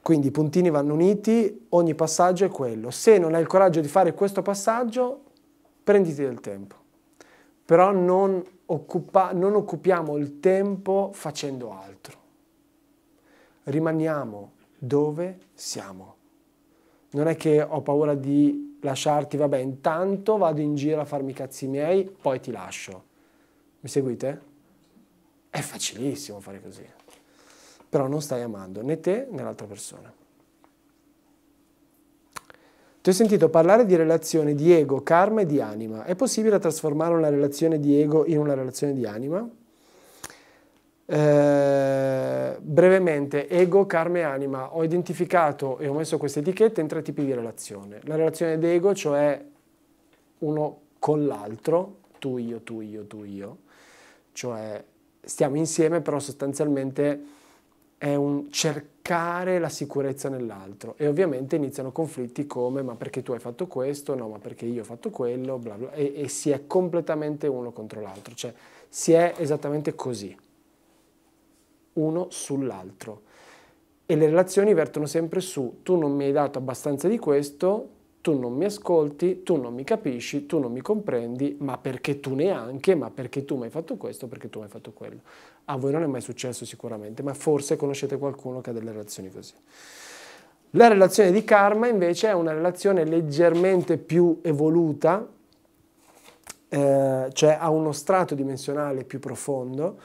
Quindi i puntini vanno uniti, ogni passaggio è quello. Se non hai il coraggio di fare questo passaggio, prenditi del tempo. Però non, occupa, non occupiamo il tempo facendo altro. Rimaniamo dove siamo. Non è che ho paura di lasciarti, vabbè, intanto vado in giro a farmi i cazzi miei, poi ti lascio. Mi seguite? È facilissimo fare così però non stai amando né te né l'altra persona. Ti ho sentito parlare di relazione di ego, karma e di anima. È possibile trasformare una relazione di ego in una relazione di anima? Eh, brevemente, ego, karma e anima. Ho identificato e ho messo queste etichette in tre tipi di relazione. La relazione d'ego, cioè uno con l'altro, tu, io, tu, io, tu, io. Cioè stiamo insieme, però sostanzialmente è un cercare la sicurezza nell'altro e ovviamente iniziano conflitti come ma perché tu hai fatto questo, no ma perché io ho fatto quello, bla bla, e, e si è completamente uno contro l'altro, cioè si è esattamente così, uno sull'altro. E le relazioni vertono sempre su tu non mi hai dato abbastanza di questo, tu non mi ascolti, tu non mi capisci, tu non mi comprendi, ma perché tu neanche, ma perché tu mi hai fatto questo, perché tu mi hai fatto quello. A voi non è mai successo sicuramente, ma forse conoscete qualcuno che ha delle relazioni così. La relazione di karma invece è una relazione leggermente più evoluta, eh, cioè ha uno strato dimensionale più profondo,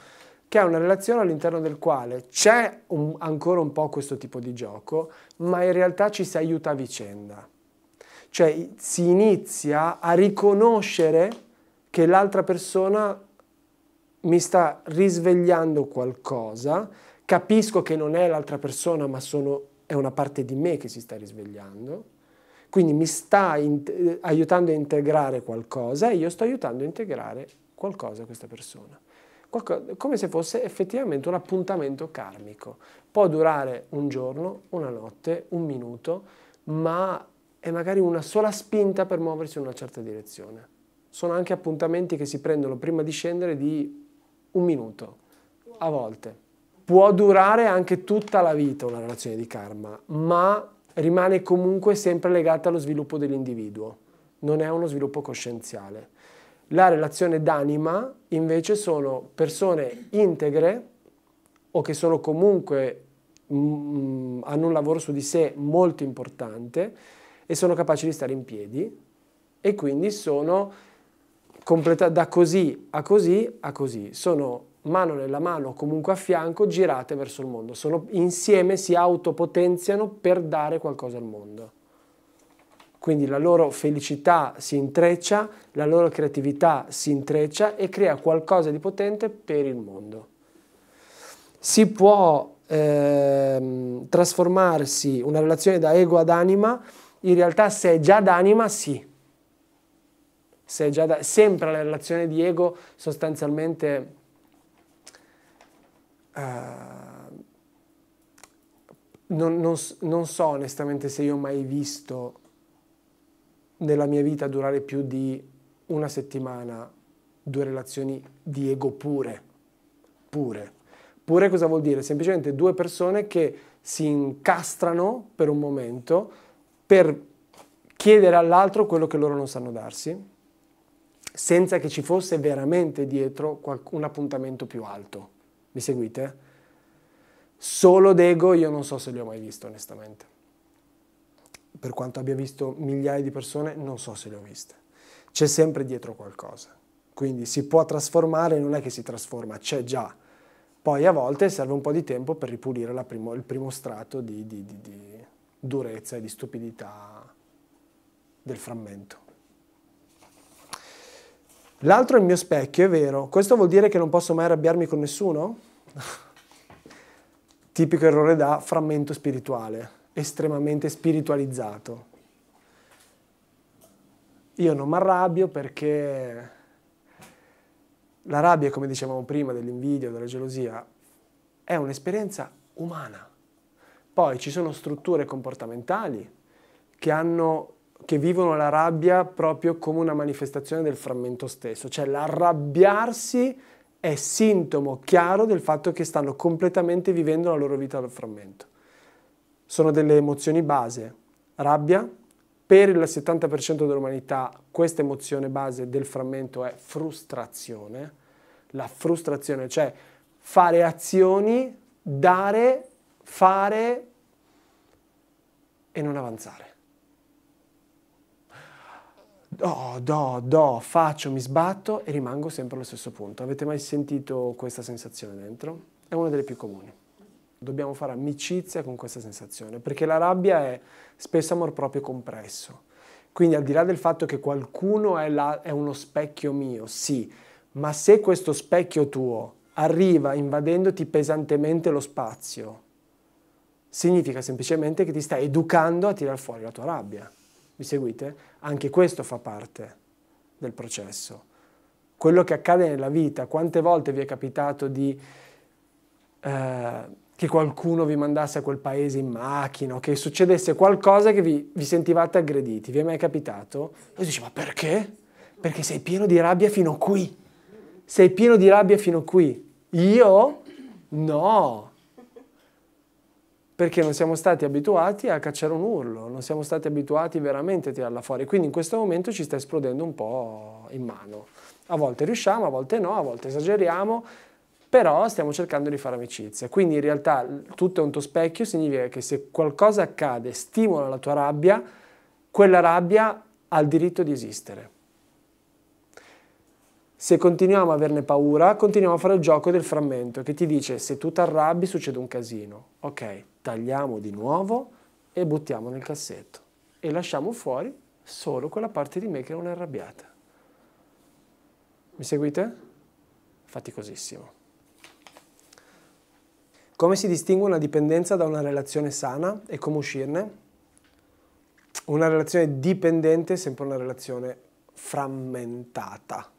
che è una relazione all'interno del quale c'è un, ancora un po' questo tipo di gioco, ma in realtà ci si aiuta a vicenda. Cioè si inizia a riconoscere che l'altra persona mi sta risvegliando qualcosa, capisco che non è l'altra persona ma sono, è una parte di me che si sta risvegliando, quindi mi sta in, aiutando a integrare qualcosa e io sto aiutando a integrare qualcosa a questa persona. Qualcosa, come se fosse effettivamente un appuntamento karmico. Può durare un giorno, una notte, un minuto, ma e magari una sola spinta per muoversi in una certa direzione. Sono anche appuntamenti che si prendono prima di scendere di un minuto, a volte. Può durare anche tutta la vita una relazione di karma, ma rimane comunque sempre legata allo sviluppo dell'individuo, non è uno sviluppo coscienziale. La relazione d'anima invece sono persone integre o che sono comunque mh, mm, mm, hanno un lavoro su di sé molto importante e sono capaci di stare in piedi e quindi sono completa- da così a così a così, sono mano nella mano, comunque a fianco, girate verso il mondo, sono insieme, si autopotenziano per dare qualcosa al mondo. Quindi la loro felicità si intreccia, la loro creatività si intreccia e crea qualcosa di potente per il mondo. Si può ehm, trasformarsi una relazione da ego ad anima in realtà se è già d'anima sì. Se è già da, sempre la relazione di ego sostanzialmente uh, non, non, non so onestamente se io ho mai visto nella mia vita durare più di una settimana due relazioni di ego pure. Pure. Pure cosa vuol dire? Semplicemente due persone che si incastrano per un momento per chiedere all'altro quello che loro non sanno darsi, senza che ci fosse veramente dietro un appuntamento più alto. Mi seguite? Solo d'ego io non so se li ho mai visti, onestamente. Per quanto abbia visto migliaia di persone, non so se le ho viste. C'è sempre dietro qualcosa. Quindi si può trasformare, non è che si trasforma, c'è già. Poi a volte serve un po' di tempo per ripulire primo, il primo strato di, di, di, di durezza e di stupidità del frammento. L'altro è il mio specchio, è vero. Questo vuol dire che non posso mai arrabbiarmi con nessuno? [laughs] Tipico errore da frammento spirituale, estremamente spiritualizzato. Io non mi arrabbio perché la rabbia, come dicevamo prima, dell'invidia, della gelosia, è un'esperienza umana. Poi ci sono strutture comportamentali che, hanno, che vivono la rabbia proprio come una manifestazione del frammento stesso, cioè l'arrabbiarsi è sintomo chiaro del fatto che stanno completamente vivendo la loro vita dal frammento. Sono delle emozioni base, rabbia, per il 70% dell'umanità questa emozione base del frammento è frustrazione, la frustrazione, cioè fare azioni, dare fare e non avanzare. Do, do, do, faccio, mi sbatto e rimango sempre allo stesso punto. Avete mai sentito questa sensazione dentro? È una delle più comuni. Dobbiamo fare amicizia con questa sensazione, perché la rabbia è spesso amor proprio compresso. Quindi al di là del fatto che qualcuno è, là, è uno specchio mio, sì, ma se questo specchio tuo arriva invadendoti pesantemente lo spazio, significa semplicemente che ti stai educando a tirar fuori la tua rabbia. Mi seguite? Anche questo fa parte del processo. Quello che accade nella vita, quante volte vi è capitato di... Eh, che qualcuno vi mandasse a quel paese in macchina, che succedesse qualcosa che vi, vi sentivate aggrediti. Vi è mai capitato? E dici, ma perché? Perché sei pieno di rabbia fino qui. Sei pieno di rabbia fino qui. Io? No perché non siamo stati abituati a cacciare un urlo, non siamo stati abituati veramente a tirarla fuori, quindi in questo momento ci sta esplodendo un po' in mano. A volte riusciamo, a volte no, a volte esageriamo, però stiamo cercando di fare amicizia. Quindi in realtà tutto è un tuo specchio, significa che se qualcosa accade, stimola la tua rabbia, quella rabbia ha il diritto di esistere. Se continuiamo a averne paura, continuiamo a fare il gioco del frammento che ti dice se tu ti arrabbi succede un casino. Ok, tagliamo di nuovo e buttiamo nel cassetto e lasciamo fuori solo quella parte di me che non è arrabbiata. Mi seguite? Faticosissimo. Come si distingue una dipendenza da una relazione sana e come uscirne? Una relazione dipendente è sempre una relazione frammentata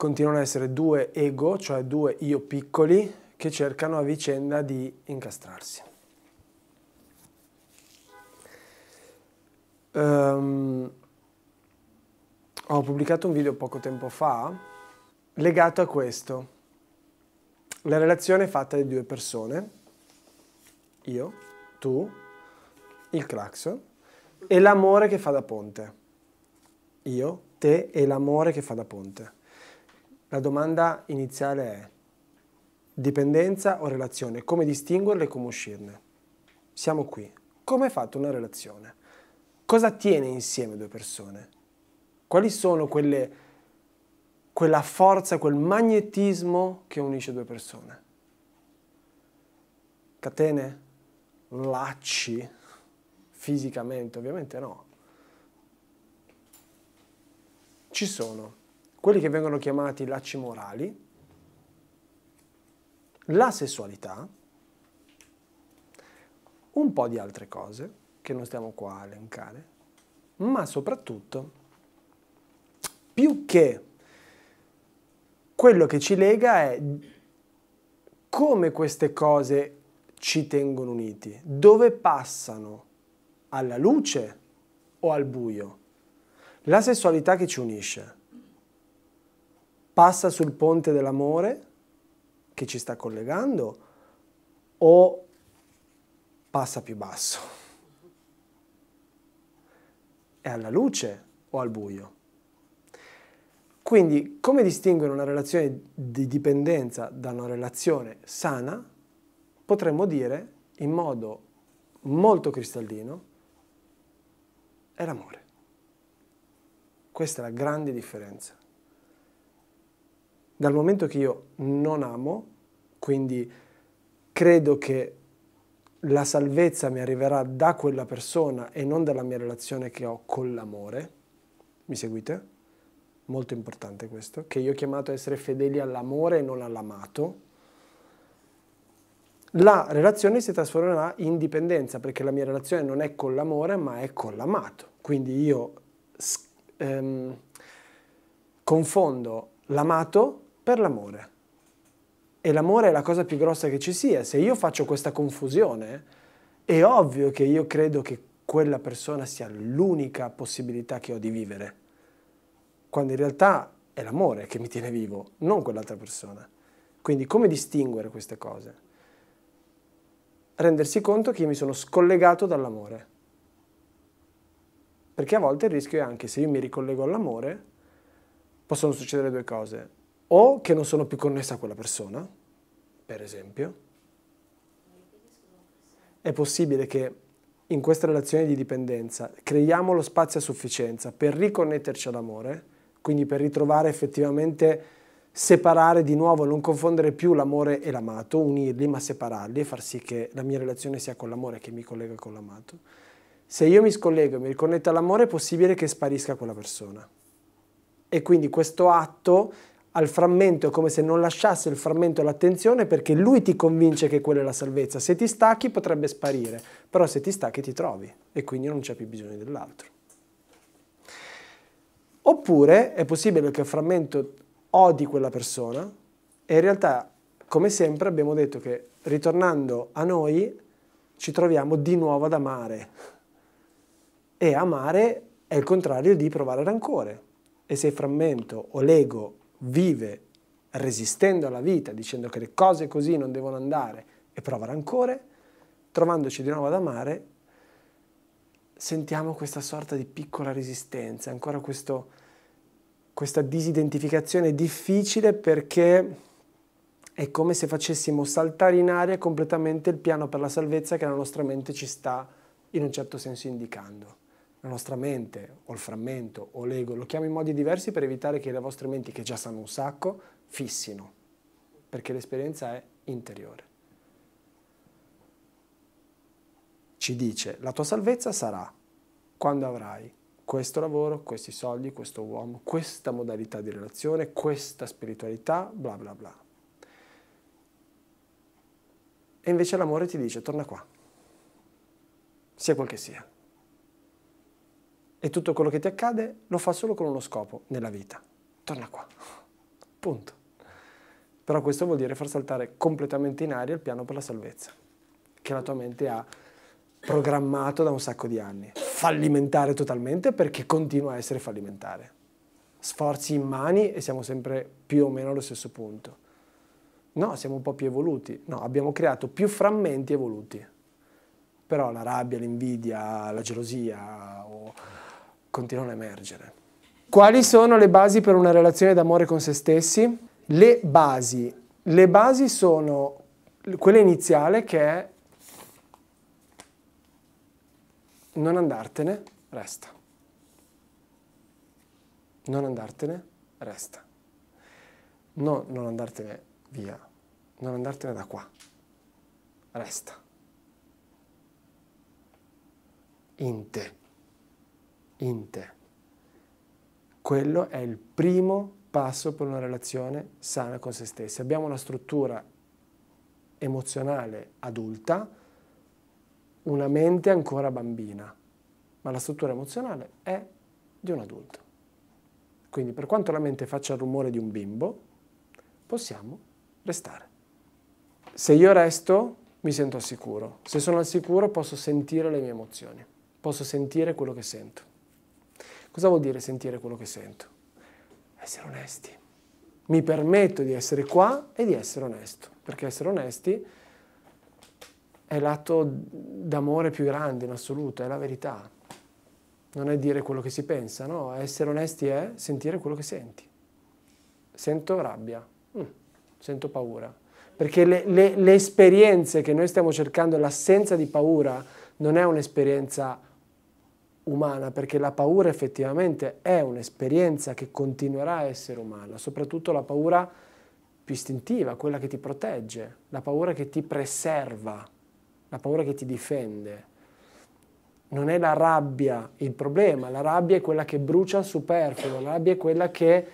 continuano ad essere due ego, cioè due io piccoli, che cercano a vicenda di incastrarsi. Um, ho pubblicato un video poco tempo fa legato a questo. La relazione è fatta di due persone, io, tu, il clacson, e l'amore che fa da ponte. Io, te e l'amore che fa da ponte. La domanda iniziale è dipendenza o relazione, come distinguerle e come uscirne? Siamo qui. Come è fatta una relazione? Cosa tiene insieme due persone? Quali sono quelle, quella forza, quel magnetismo che unisce due persone? Catene? Lacci? Fisicamente? Ovviamente no. Ci sono quelli che vengono chiamati lacci morali, la sessualità, un po' di altre cose che non stiamo qua a elencare, ma soprattutto più che quello che ci lega è come queste cose ci tengono uniti, dove passano alla luce o al buio, la sessualità che ci unisce passa sul ponte dell'amore che ci sta collegando o passa più basso? È alla luce o al buio? Quindi come distinguere una relazione di dipendenza da una relazione sana? Potremmo dire in modo molto cristallino è l'amore. Questa è la grande differenza. Dal momento che io non amo, quindi credo che la salvezza mi arriverà da quella persona e non dalla mia relazione che ho con l'amore, mi seguite? Molto importante questo, che io ho chiamato a essere fedeli all'amore e non all'amato, la relazione si trasformerà in dipendenza perché la mia relazione non è con l'amore ma è con l'amato. Quindi io ehm, confondo l'amato per l'amore. E l'amore è la cosa più grossa che ci sia. Se io faccio questa confusione, è ovvio che io credo che quella persona sia l'unica possibilità che ho di vivere, quando in realtà è l'amore che mi tiene vivo, non quell'altra persona. Quindi come distinguere queste cose? Rendersi conto che io mi sono scollegato dall'amore. Perché a volte il rischio è anche se io mi ricollego all'amore, possono succedere due cose o che non sono più connessa a quella persona, per esempio. È possibile che in questa relazione di dipendenza creiamo lo spazio a sufficienza per riconnetterci all'amore, quindi per ritrovare effettivamente separare di nuovo, non confondere più l'amore e l'amato, unirli ma separarli e far sì che la mia relazione sia con l'amore che mi collega con l'amato. Se io mi scollego e mi riconnetto all'amore è possibile che sparisca quella persona. E quindi questo atto al frammento è come se non lasciasse il frammento l'attenzione perché lui ti convince che quella è la salvezza. Se ti stacchi potrebbe sparire, però se ti stacchi ti trovi e quindi non c'è più bisogno dell'altro. Oppure è possibile che il frammento odi quella persona e in realtà, come sempre, abbiamo detto che ritornando a noi ci troviamo di nuovo ad amare. E amare è il contrario di provare rancore. E se frammento o l'ego vive resistendo alla vita, dicendo che le cose così non devono andare e prova rancore, trovandoci di nuovo ad amare, sentiamo questa sorta di piccola resistenza, ancora questo, questa disidentificazione difficile perché è come se facessimo saltare in aria completamente il piano per la salvezza che la nostra mente ci sta in un certo senso indicando la nostra mente o il frammento o l'ego, lo chiamo in modi diversi per evitare che le vostre menti, che già sanno un sacco, fissino, perché l'esperienza è interiore. Ci dice, la tua salvezza sarà quando avrai questo lavoro, questi soldi, questo uomo, questa modalità di relazione, questa spiritualità, bla bla bla. E invece l'amore ti dice, torna qua, sia quel che sia e tutto quello che ti accade lo fa solo con uno scopo nella vita. Torna qua. Punto. Però questo vuol dire far saltare completamente in aria il piano per la salvezza, che la tua mente ha programmato da un sacco di anni. Fallimentare totalmente perché continua a essere fallimentare. Sforzi in mani e siamo sempre più o meno allo stesso punto. No, siamo un po' più evoluti. No, abbiamo creato più frammenti evoluti. Però la rabbia, l'invidia, la gelosia, continuano a emergere. Quali sono le basi per una relazione d'amore con se stessi? Le basi. Le basi sono quella iniziale che è non andartene, resta. Non andartene, resta. No, non andartene via, non andartene da qua, resta. In te in te. Quello è il primo passo per una relazione sana con se stessi. Abbiamo una struttura emozionale adulta, una mente ancora bambina, ma la struttura emozionale è di un adulto. Quindi per quanto la mente faccia il rumore di un bimbo, possiamo restare. Se io resto, mi sento al sicuro. Se sono al sicuro, posso sentire le mie emozioni, posso sentire quello che sento. Cosa vuol dire sentire quello che sento? Essere onesti. Mi permetto di essere qua e di essere onesto, perché essere onesti è l'atto d'amore più grande in assoluto, è la verità. Non è dire quello che si pensa, no, essere onesti è sentire quello che senti. Sento rabbia, mm. sento paura, perché le, le, le esperienze che noi stiamo cercando, l'assenza di paura, non è un'esperienza umana, perché la paura effettivamente è un'esperienza che continuerà a essere umana, soprattutto la paura più istintiva, quella che ti protegge, la paura che ti preserva, la paura che ti difende. Non è la rabbia il problema, la rabbia è quella che brucia il superfluo, la rabbia è quella che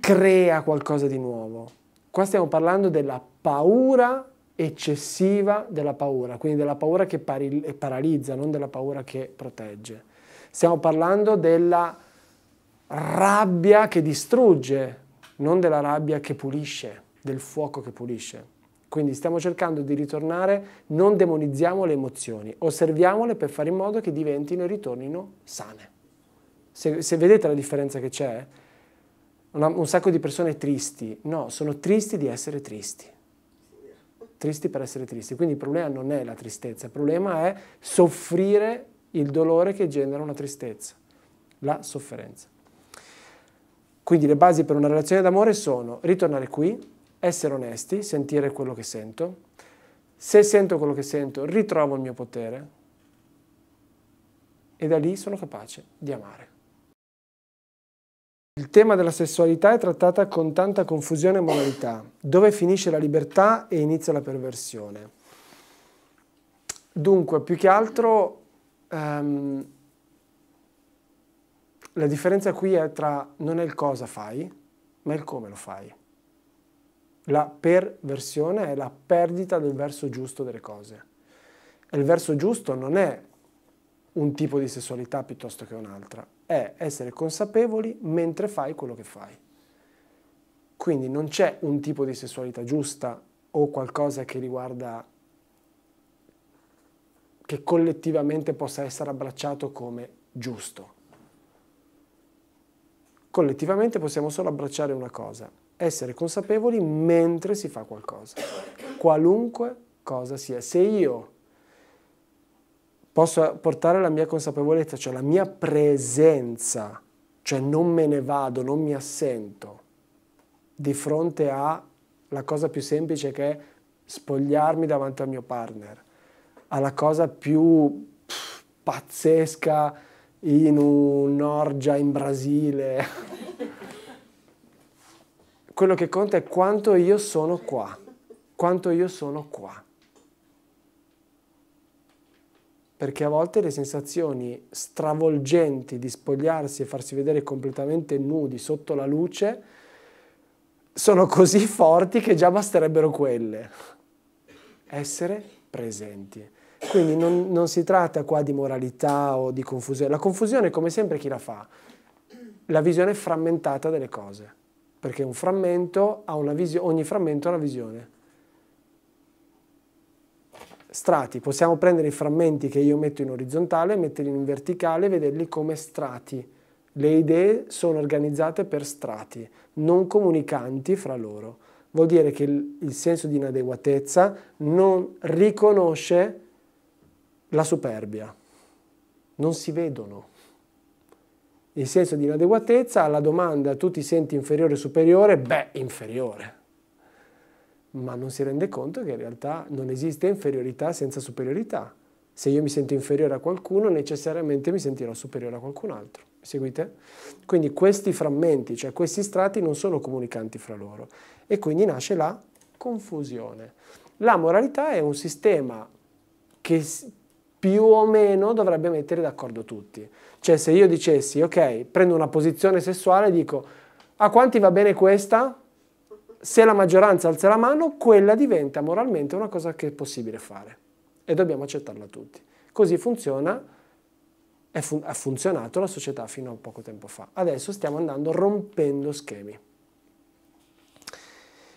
crea qualcosa di nuovo. Qua stiamo parlando della paura eccessiva della paura, quindi della paura che paralizza, non della paura che protegge. Stiamo parlando della rabbia che distrugge, non della rabbia che pulisce, del fuoco che pulisce. Quindi stiamo cercando di ritornare, non demonizziamo le emozioni, osserviamole per fare in modo che diventino e ritornino sane. Se, se vedete la differenza che c'è, un sacco di persone tristi, no, sono tristi di essere tristi tristi per essere tristi. Quindi il problema non è la tristezza, il problema è soffrire il dolore che genera una tristezza, la sofferenza. Quindi le basi per una relazione d'amore sono ritornare qui, essere onesti, sentire quello che sento. Se sento quello che sento, ritrovo il mio potere e da lì sono capace di amare. Il tema della sessualità è trattata con tanta confusione e moralità. Dove finisce la libertà e inizia la perversione? Dunque, più che altro, um, la differenza qui è tra non è il cosa fai, ma il come lo fai. La perversione è la perdita del verso giusto delle cose. E il verso giusto non è un tipo di sessualità piuttosto che un'altra, è essere consapevoli mentre fai quello che fai. Quindi non c'è un tipo di sessualità giusta o qualcosa che riguarda che collettivamente possa essere abbracciato come giusto. Collettivamente possiamo solo abbracciare una cosa, essere consapevoli mentre si fa qualcosa, qualunque cosa sia. Se io posso portare la mia consapevolezza, cioè la mia presenza, cioè non me ne vado, non mi assento di fronte alla cosa più semplice che è spogliarmi davanti al mio partner, alla cosa più pff, pazzesca in un'orgia in Brasile. [laughs] Quello che conta è quanto io sono qua, quanto io sono qua. perché a volte le sensazioni stravolgenti di spogliarsi e farsi vedere completamente nudi sotto la luce sono così [laughs] forti che già basterebbero quelle. Essere presenti. Quindi non, non si tratta qua di moralità o di confusione. La confusione, come sempre, chi la fa? La visione frammentata delle cose. Perché un frammento ha una visione, ogni frammento ha una visione strati. Possiamo prendere i frammenti che io metto in orizzontale, metterli in verticale e vederli come strati. Le idee sono organizzate per strati, non comunicanti fra loro. Vuol dire che il, senso di inadeguatezza non riconosce la superbia. Non si vedono. Il senso di inadeguatezza alla domanda tu ti senti inferiore o superiore? Beh, inferiore ma non si rende conto che in realtà non esiste inferiorità senza superiorità. Se io mi sento inferiore a qualcuno, necessariamente mi sentirò superiore a qualcun altro. Seguite? Quindi questi frammenti, cioè questi strati, non sono comunicanti fra loro e quindi nasce la confusione. La moralità è un sistema che più o meno dovrebbe mettere d'accordo tutti. Cioè se io dicessi, ok, prendo una posizione sessuale e dico, a quanti va bene questa? se la maggioranza alza la mano, quella diventa moralmente una cosa che è possibile fare e dobbiamo accettarla tutti. Così funziona, fun- ha funzionato la società fino a poco tempo fa. Adesso stiamo andando rompendo schemi.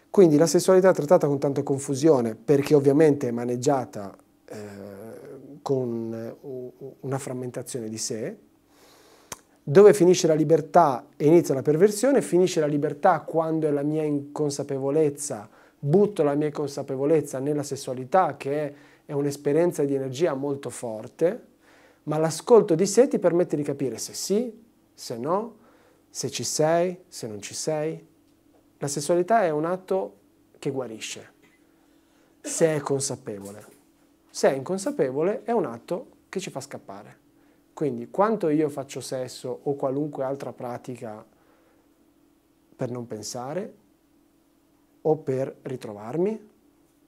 Quindi la sessualità è trattata con tanta confusione perché ovviamente è maneggiata eh, con eh, una frammentazione di sé, dove finisce la libertà e inizia la perversione? Finisce la libertà quando è la mia inconsapevolezza, butto la mia inconsapevolezza nella sessualità che è un'esperienza di energia molto forte, ma l'ascolto di sé ti permette di capire se sì, se no, se ci sei, se non ci sei. La sessualità è un atto che guarisce, se è consapevole. Se è inconsapevole è un atto che ci fa scappare. Quindi quanto io faccio sesso o qualunque altra pratica per non pensare o per ritrovarmi,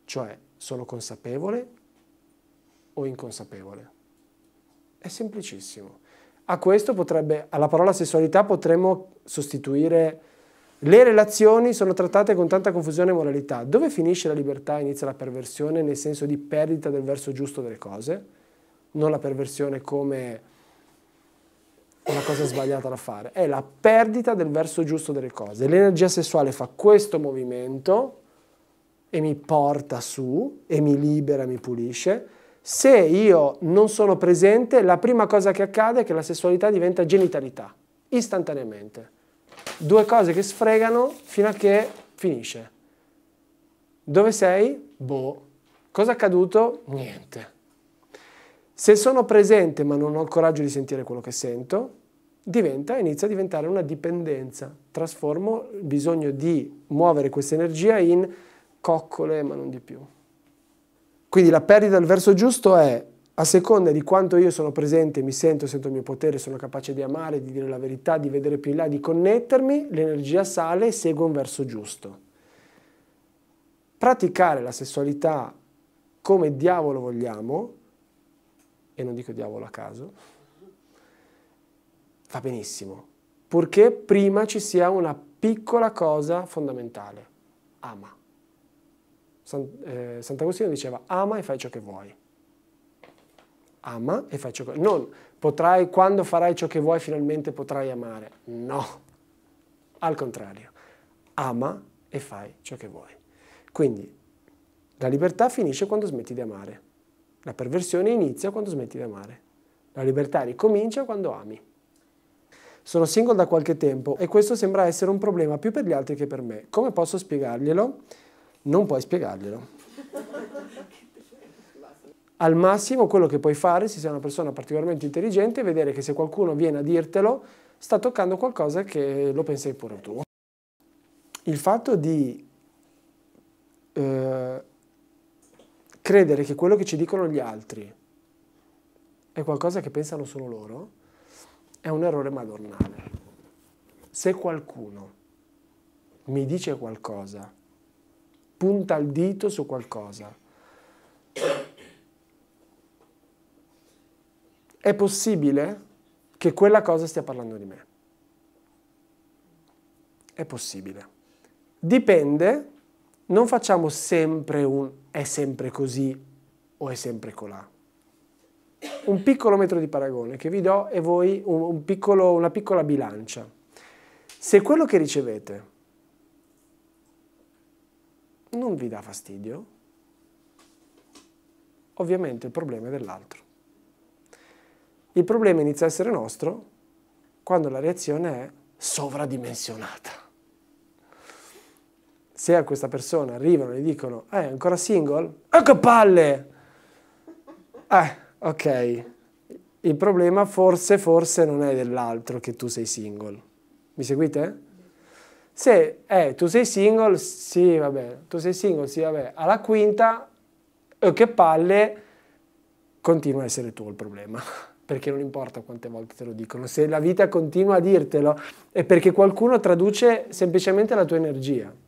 cioè sono consapevole o inconsapevole. È semplicissimo. A questo potrebbe, alla parola sessualità potremmo sostituire le relazioni sono trattate con tanta confusione e moralità. Dove finisce la libertà e inizia la perversione nel senso di perdita del verso giusto delle cose? Non la perversione come una cosa sbagliata da fare, è la perdita del verso giusto delle cose. L'energia sessuale fa questo movimento e mi porta su e mi libera, mi pulisce. Se io non sono presente, la prima cosa che accade è che la sessualità diventa genitalità, istantaneamente. Due cose che sfregano fino a che finisce. Dove sei? Boh. Cosa è accaduto? Niente. Se sono presente ma non ho il coraggio di sentire quello che sento, diventa, inizia a diventare una dipendenza. Trasformo il bisogno di muovere questa energia in coccole, ma non di più. Quindi la perdita del verso giusto è a seconda di quanto io sono presente, mi sento, sento il mio potere, sono capace di amare, di dire la verità, di vedere più in là, di connettermi, l'energia sale e seguo un verso giusto. Praticare la sessualità come diavolo vogliamo e non dico diavolo a caso, va benissimo, purché prima ci sia una piccola cosa fondamentale, ama. San, eh, Sant'Agostino diceva ama e fai ciò che vuoi. Ama e fai ciò che vuoi. Non potrai, quando farai ciò che vuoi finalmente potrai amare. No, al contrario, ama e fai ciò che vuoi. Quindi la libertà finisce quando smetti di amare. La perversione inizia quando smetti di amare. La libertà ricomincia quando ami. Sono single da qualche tempo e questo sembra essere un problema più per gli altri che per me. Come posso spiegarglielo? Non puoi spiegarglielo. Al massimo quello che puoi fare, se sei una persona particolarmente intelligente, è vedere che se qualcuno viene a dirtelo, sta toccando qualcosa che lo pensi pure tu. Il fatto di eh, credere che quello che ci dicono gli altri è qualcosa che pensano solo loro, è un errore madornale. Se qualcuno mi dice qualcosa, punta il dito su qualcosa, è possibile che quella cosa stia parlando di me. È possibile. Dipende non facciamo sempre un è sempre così o è sempre colà. Un piccolo metro di paragone che vi do e voi un piccolo, una piccola bilancia. Se quello che ricevete non vi dà fastidio, ovviamente il problema è dell'altro. Il problema inizia a essere nostro quando la reazione è sovradimensionata se a questa persona arrivano e gli dicono eh, è ancora single? Ah, ecco, che palle! Eh, ok. Il problema forse, forse non è dell'altro che tu sei single. Mi seguite? Se eh, tu sei single, sì, vabbè, tu sei single, sì, vabbè, alla quinta, eh, che palle, continua a essere tu il problema [laughs] perché non importa quante volte te lo dicono, se la vita continua a dirtelo è perché qualcuno traduce semplicemente la tua energia.